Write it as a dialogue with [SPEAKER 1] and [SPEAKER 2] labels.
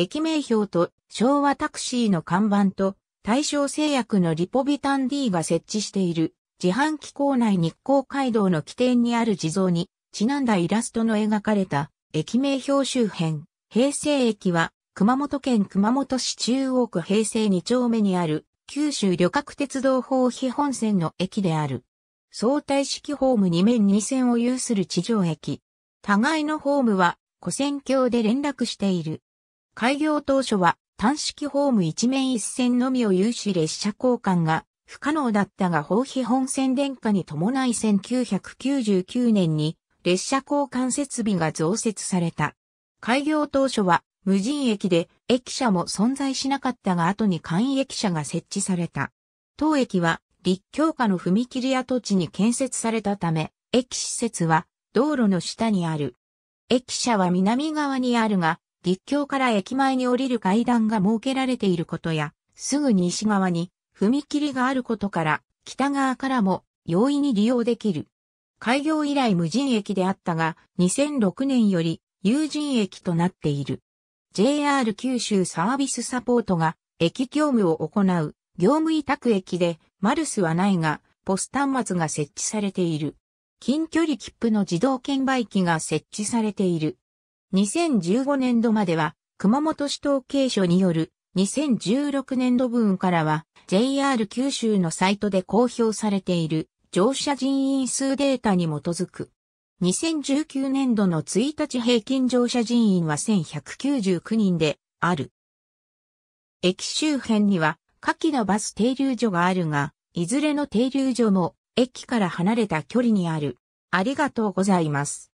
[SPEAKER 1] 駅名標と昭和タクシーの看板と大正製薬のリポビタン D が設置している自販機構内日光街道の起点にある地蔵にちなんだイラストの描かれた駅名標周辺、平成駅は熊本県熊本市中央区平成2丁目にある九州旅客鉄道法基本線の駅である。相対式ホーム2面2線を有する地上駅。互いのホームは古線橋で連絡している。開業当初は単式ホーム一面一線のみを有し列車交換が不可能だったが法庇本線電化に伴い1999年に列車交換設備が増設された。開業当初は無人駅で駅舎も存在しなかったが後に簡易駅舎が設置された。当駅は立教下の踏切跡地に建設されたため、駅施設は道路の下にある。駅舎は南側にあるが、陸橋から駅前に降りる階段が設けられていることや、すぐ西側に踏切があることから、北側からも容易に利用できる。開業以来無人駅であったが、2006年より有人駅となっている。JR 九州サービスサポートが駅業務を行う業務委託駅でマルスはないが、ポス端末が設置されている。近距離切符の自動券売機が設置されている。2015年度までは、熊本市統計所による2016年度分からは JR 九州のサイトで公表されている乗車人員数データに基づく。2019年度の1日平均乗車人員は1199人である。駅周辺には下記のバス停留所があるが、いずれの停留所も駅から離れた距離にある。ありがとうございます。